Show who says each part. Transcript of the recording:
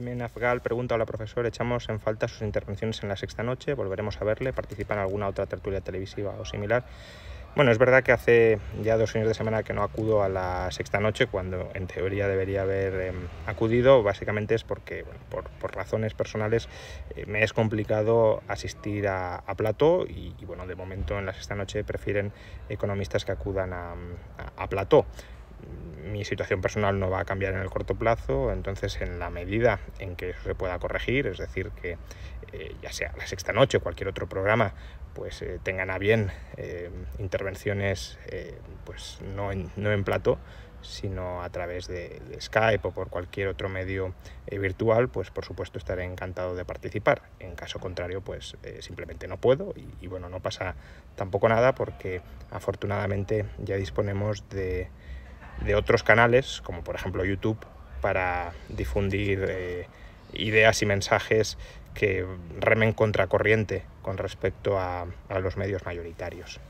Speaker 1: También Afgal pregunta, la profesora echamos en falta sus intervenciones en la sexta noche, volveremos a verle, participa en alguna otra tertulia televisiva o similar. Bueno, es verdad que hace ya dos años de semana que no acudo a la sexta noche, cuando en teoría debería haber em, acudido. Básicamente es porque, por, razones personales, eh, me es complicado asistir a, a Plató y, bueno, de momento en la sexta noche prefieren economistas que acudan a, a, a Plató mi situación personal no va a cambiar en el corto plazo, entonces en la medida en que eso se pueda corregir, es decir, que eh, ya sea la sexta noche o cualquier otro programa, pues eh, tengan a bien eh, intervenciones pues no en, no plato, sino a través de, Skype o por cualquier otro medio virtual, pues por supuesto estaré encantado de participar. En caso contrario, pues simplemente no puedo y, bueno, no pasa tampoco nada porque afortunadamente ya disponemos de de otros canales, como por ejemplo YouTube, para difundir eh, ideas y mensajes que remen contracorriente con respecto a los medios mayoritarios.